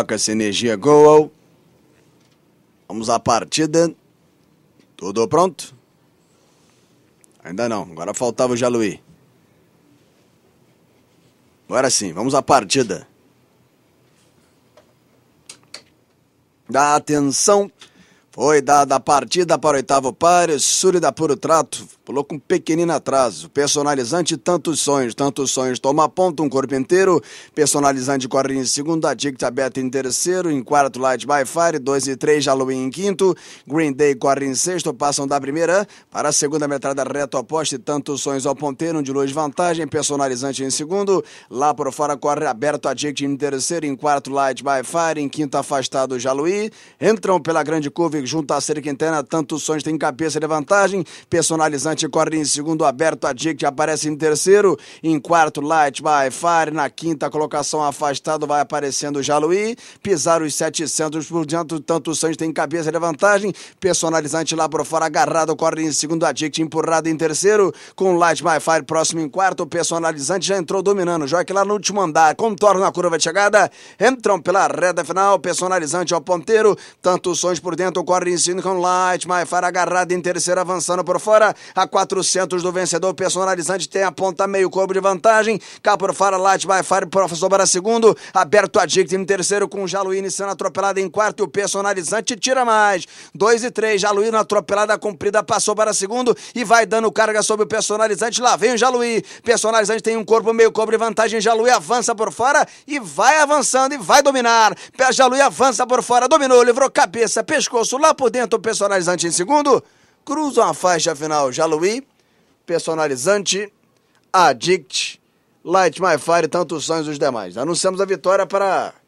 toca essa energia Goal. Vamos à partida. Tudo pronto? Ainda não. Agora faltava o Jaluí. Agora sim, vamos à partida. Dá atenção foi dada a partida para o oitavo par, Suri da Puro Trato, pulou com um pequenino atraso. Personalizante, tantos sonhos, tantos sonhos, toma ponto, um corpo inteiro. Personalizante, corre em segundo, Adicta Beta em terceiro, em quarto, Light by Fire, dois e três Halloween em quinto. Green Day corre em sexto, passam da primeira para a segunda metrada reta oposta e tantos sonhos ao ponteiro, um de luz vantagem, personalizante em segundo. Lá por fora corre aberto, Adicta em terceiro, em quarto, Light by Fire, em quinto, afastado, Jaluí. Entram pela grande curva junto à Série Quintana, tantos sonhos têm cabeça de vantagem. Personalizante corre em segundo, aberto a Dick aparece em terceiro. Em quarto, Light by Fire. Na quinta colocação, afastado, vai aparecendo Jaluí. Pisar os 700 por diante, tantos sonhos têm cabeça de vantagem. Personalizante lá por fora, agarrado, corre em segundo, a empurrado em terceiro. Com Light by Fire próximo em quarto, personalizante já entrou dominando. Joque lá no último andar, contorna a curva de chegada. Entram pela reta final, personalizante ao ponteiro. Tantos sonhos por dentro, corre em cima com Light, Maifara agarrado em terceiro avançando por fora. A 400 do vencedor, personalizante tem a ponta meio cobre de vantagem. Cá por fora, Light, Maifara professor para segundo. Aberto a Dict em terceiro com Jaluíne sendo atropelado em quarto. E o personalizante tira mais. 2 e 3, Jaluíne atropelada, comprida, passou para segundo e vai dando carga sobre o personalizante. Lá vem o Jaluí. Personalizante tem um corpo meio cobre de vantagem. Jaluí avança por fora e vai avançando e vai dominar. Jaluí avança por fora, dominou, livrou cabeça, pescoço, lá por dentro personalizante em segundo, cruzam a faixa final Jaluí, personalizante, Addict, Light My Fire, tantos sonhos os demais. Anunciamos a vitória para